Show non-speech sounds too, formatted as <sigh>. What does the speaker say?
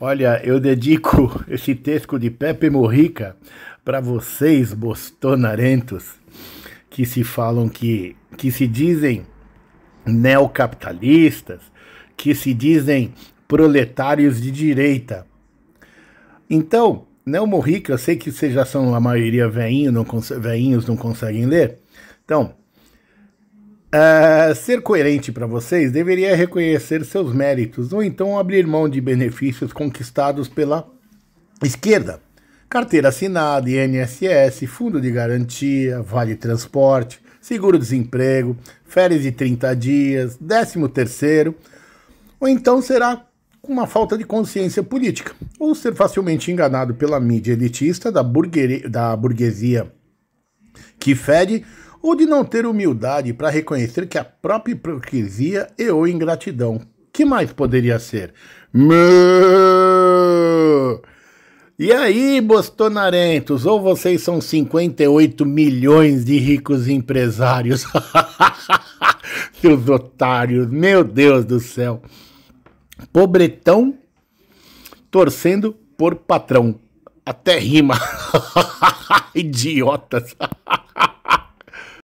Olha, eu dedico <laughs> esse texto de Pepe Morrica para vocês, bostonarentos, que se falam que, que se dizem neocapitalistas, que se dizem proletários de direita. Então, Neo Morrica, eu sei que vocês já são a maioria veinho, não veinhos, não conseguem ler. Então, Uh, ser coerente para vocês deveria reconhecer seus méritos ou então abrir mão de benefícios conquistados pela esquerda. Carteira assinada, INSS, fundo de garantia, vale transporte, seguro-desemprego, férias de 30 dias, 13º, ou então será com uma falta de consciência política, ou ser facilmente enganado pela mídia elitista da, da burguesia que fede ou de não ter humildade para reconhecer que a própria hipocrisia e ou ingratidão. Que mais poderia ser? E aí, bostonarentos, ou vocês são 58 milhões de ricos empresários? <laughs> Seus otários, meu Deus do céu. Pobretão torcendo por patrão. Até rima. <laughs> Idiotas. <laughs>